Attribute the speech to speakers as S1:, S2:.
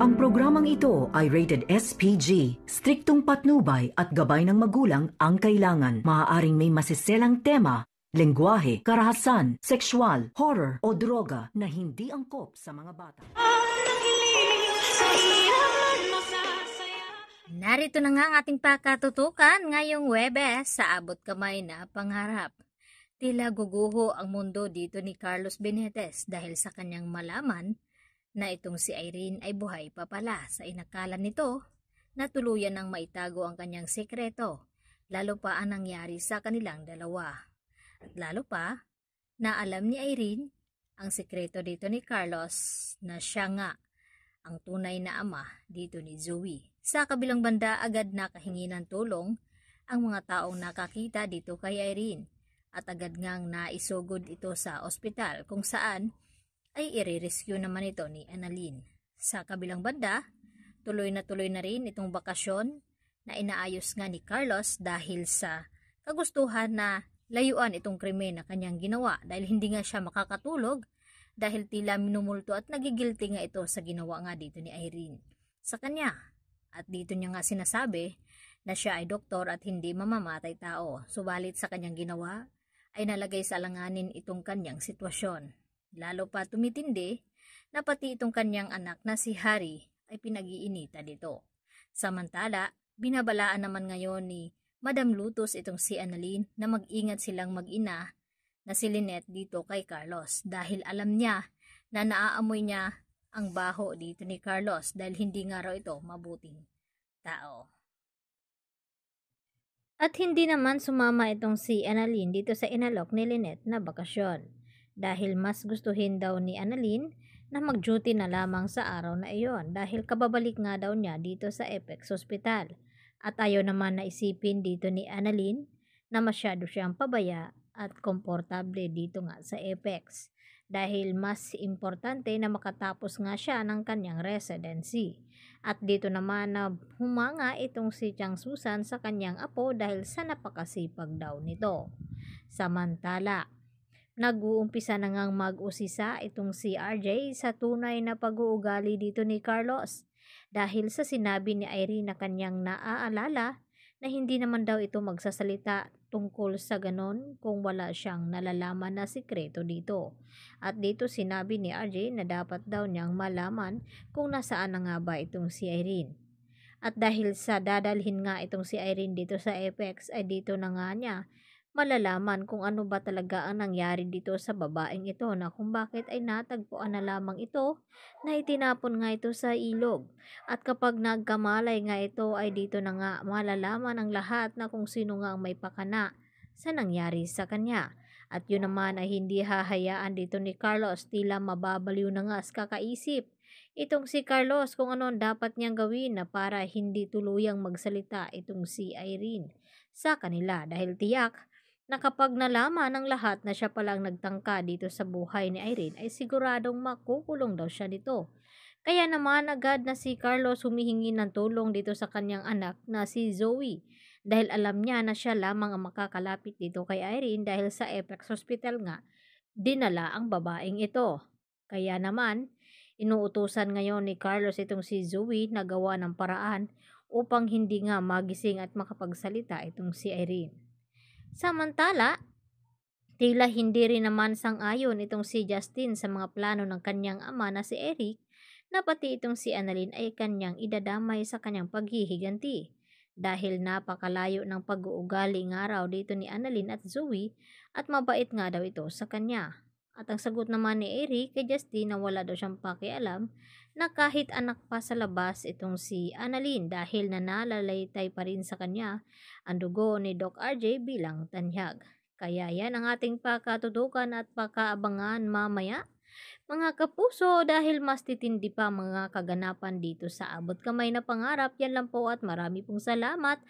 S1: Ang programang ito ay rated SPG. Striktong patnubay at gabay ng magulang ang kailangan. Maaaring may masiselang tema, lengguwahe, karahasan, sexual, horror o droga na hindi angkop sa mga bata. Narito na nga ang ating pakatutukan ngayong Webes sa abot kamay na pangarap. Tila guguho ang mundo dito ni Carlos Benitez dahil sa kanyang malaman na itong si Irene ay buhay pa pala sa inakala nito na tuluyan nang maitago ang kanyang sekreto, lalo pa ang nangyari sa kanilang dalawa. At lalo pa na alam ni Irene ang sekreto dito ni Carlos na siya nga ang tunay na ama dito ni Zoe. Sa kabilang banda agad nakahingi ng tulong ang mga taong nakakita dito kay Irene at agad ngang naisugod ito sa ospital kung saan ay ire-rescue naman ito ni Annalyn. Sa kabilang banda, tuloy na tuloy na rin itong bakasyon na inaayos nga ni Carlos dahil sa kagustuhan na layuan itong krimen na kanyang ginawa dahil hindi nga siya makakatulog dahil tila minumulto at nagigilty nga ito sa ginawa nga dito ni Irene sa kanya. At dito niya nga sinasabi na siya ay doktor at hindi mamamatay tao. Subalit sa kanyang ginawa ay nalagay sa alanganin itong kanyang sitwasyon. Lalo pa tumitindi na pati itong kanyang anak na si Harry ay pinag-iinita dito. Samantala, binabalaan naman ngayon ni Madam Lutos itong si Annalyn na mag-ingat silang mag-ina na si Lynette dito kay Carlos dahil alam niya na naaamoy niya ang baho dito ni Carlos dahil hindi nga raw ito mabuting tao. At hindi naman sumama itong si Annalyn dito sa inalok ni Lynette na bakasyon dahil mas gustuhin daw ni Annalyn na mag-duty na lamang sa araw na iyon dahil kababalik nga daw niya dito sa Apex Hospital at ayaw naman na isipin dito ni Annalyn na masyado siyang pabaya at komportable dito nga sa Apex dahil mas importante na makatapos nga siya ng kanyang residency. At dito naman na humanga itong si Chang Susan sa kanyang apo dahil sa napakasipag daw nito. Samantala, Nag-uumpisa na ngang mag-usisa itong si RJ sa tunay na pag-uugali dito ni Carlos dahil sa sinabi ni Irene na kanyang naaalala na hindi naman daw ito magsasalita tungkol sa ganon kung wala siyang nalalaman na sikreto dito. At dito sinabi ni RJ na dapat daw niyang malaman kung nasaan na nga ba itong si Irene. At dahil sa dadalhin nga itong si Irene dito sa FX ay dito na nga niya malalaman kung ano ba talaga ang nangyari dito sa babaeng ito na kung bakit ay natagpuan na lamang ito na itinapon nga ito sa ilog. At kapag nagkamalay nga ito ay dito na nga malalaman ang lahat na kung sino nga ang may pakana sa nangyari sa kanya. At yun naman ay hindi hahayaan dito ni Carlos tila mababaliw na nga sa kakaisip. Itong si Carlos kung ano dapat niyang gawin na para hindi tuluyang magsalita itong si Irene sa kanila dahil tiyak na nalaman ng lahat na siya palang nagtangka dito sa buhay ni Irene ay siguradong makukulong daw siya dito. Kaya naman agad na si Carlos humihingi ng tulong dito sa kanyang anak na si Zoe dahil alam niya na siya lamang ang makakalapit dito kay Irene dahil sa Apex Hospital nga dinala ang babaeng ito. Kaya naman, inuutusan ngayon ni Carlos itong si Zoe na gawa ng paraan upang hindi nga magising at makapagsalita itong si Irene. Samantala, tila hindi rin naman sang-ayon itong si Justin sa mga plano ng kanyang ama na si Eric na pati itong si Annalyn ay kanyang idadamay sa kanyang paghihiganti. Dahil napakalayo ng pag-uugali nga raw dito ni Annalyn at Zoe at mabait nga daw ito sa kanya. At ang sagot naman ni Eric kay Justine na wala daw siyang pakialam na kahit anak pa sa labas itong si Annalyn dahil nanalalaytay pa rin sa kanya ang dugo ni Doc RJ bilang tanyag. Kaya yan ang ating pakatutukan at pakaabangan mamaya mga kapuso, dahil mas titindi pa mga kaganapan dito sa abot kamay na pangarap, yan lang po at marami pong salamat.